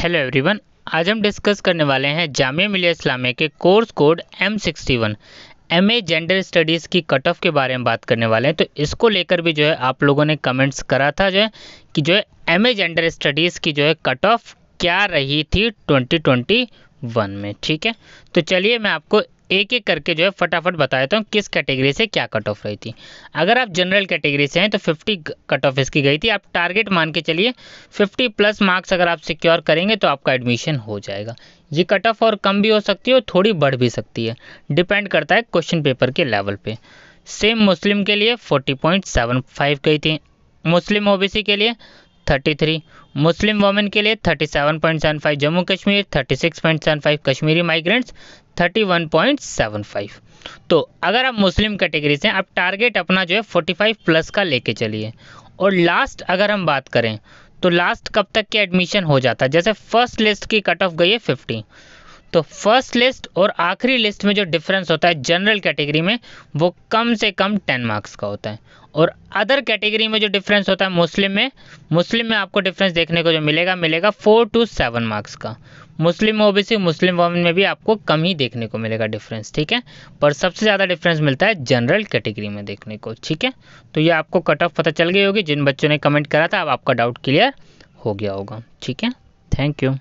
Hello everyone आज हम discuss करने वाले हैं जामिया मिलिया इस्लामिया के course code M sixty one M A gender studies की कट ऑफ के बारे में बात करने वाले हैं तो इसको लेकर भी जो है आप लोगों ने कमेंट्स करा था जो है कि जो है एम ए जेंडर स्टडीज़ की जो है कट ऑफ क्या रही थी ट्वेंटी ट्वेंटी वन में ठीक है तो चलिए मैं आपको एक एक करके जो है फटाफट बता देता हूँ किस कैटेगरी से क्या कट ऑफ रही थी अगर आप जनरल कैटेगरी से हैं तो 50 कट ऑफ इसकी गई थी आप टारगेट मान के चलिए 50 प्लस मार्क्स अगर आप सिक्योर करेंगे तो आपका एडमिशन हो जाएगा ये कट ऑफ और कम भी हो सकती है और थोड़ी बढ़ भी सकती है डिपेंड करता है क्वेश्चन पेपर के लेवल पर सेम मुस्लिम के लिए फोर्टी गई थी मुस्लिम ओ के लिए 33, मुस्लिम वोमेन के लिए 37.75, जम्मू कश्मीर 36.75, कश्मीरी माइग्रेंट्स 31.75. तो अगर आप मुस्लिम कैटेगरी से आप टारगेट अपना जो है 45 प्लस का लेके चलिए और लास्ट अगर हम बात करें तो लास्ट कब तक के एडमिशन हो जाता है जैसे फर्स्ट लिस्ट की कट ऑफ गई है 50 तो फर्स्ट लिस्ट और आखिरी लिस्ट में जो डिफरेंस होता है जनरल कैटेगरी में वो कम से कम टेन मार्क्स का होता है और अदर कैटेगरी में जो डिफरेंस होता है मुस्लिम में मुस्लिम में आपको डिफरेंस देखने को जो मिलेगा मिलेगा फोर टू सेवन मार्क्स का मुस्लिम ओबीसी मुस्लिम वमन में भी आपको कम ही देखने को मिलेगा डिफरेंस ठीक है पर सबसे ज़्यादा डिफरेंस मिलता है जनरल कैटेगरी में देखने को ठीक है तो ये आपको कट ऑफ पता चल गई होगी जिन बच्चों ने कमेंट करा था अब आपका डाउट क्लियर हो गया होगा ठीक है थैंक यू